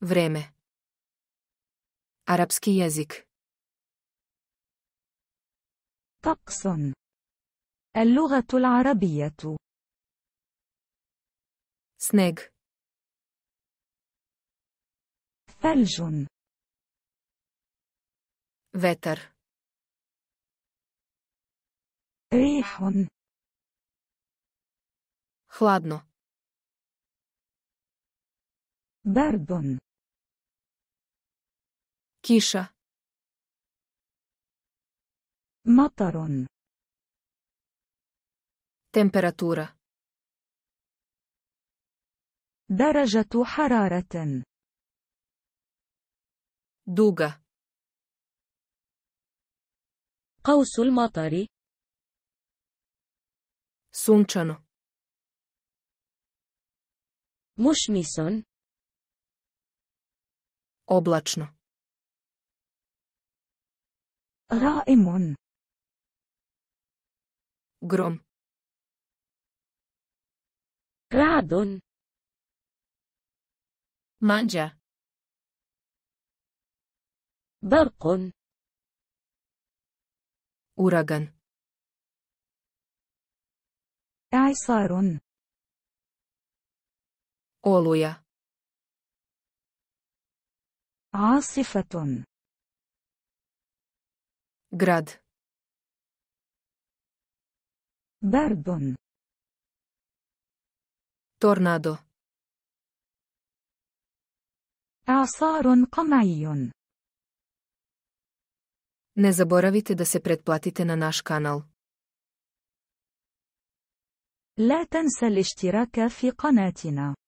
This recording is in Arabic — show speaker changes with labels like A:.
A: Время. Арабский язык. طقس. اللغة العربية. снег. ثلج. ветер. ريح. хладно. برد. كيشة مطر تمبراتورا درجة حرارة دوغا قوس المطر سونشانو مشمس oblačno رائم جرم رعد مانجا برق أوراغان إعصار أولويا عاصفة Grad. برد. تورنادو. أعصار قمعي.
B: Ne zaboravite da se pretplatite na naš kanal.
A: لا تنسى الاشتراك في قناتنا.